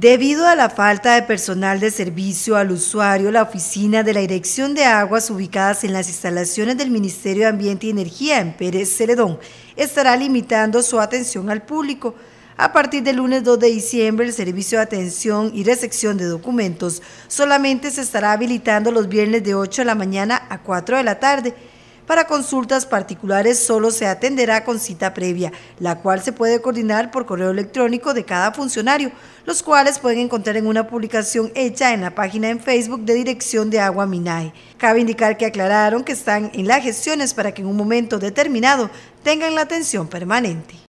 Debido a la falta de personal de servicio al usuario, la oficina de la Dirección de Aguas ubicadas en las instalaciones del Ministerio de Ambiente y Energía en Pérez Celedón estará limitando su atención al público. A partir del lunes 2 de diciembre, el servicio de atención y recepción de documentos solamente se estará habilitando los viernes de 8 de la mañana a 4 de la tarde para consultas particulares solo se atenderá con cita previa, la cual se puede coordinar por correo electrónico de cada funcionario, los cuales pueden encontrar en una publicación hecha en la página en Facebook de Dirección de Agua Minae. Cabe indicar que aclararon que están en las gestiones para que en un momento determinado tengan la atención permanente.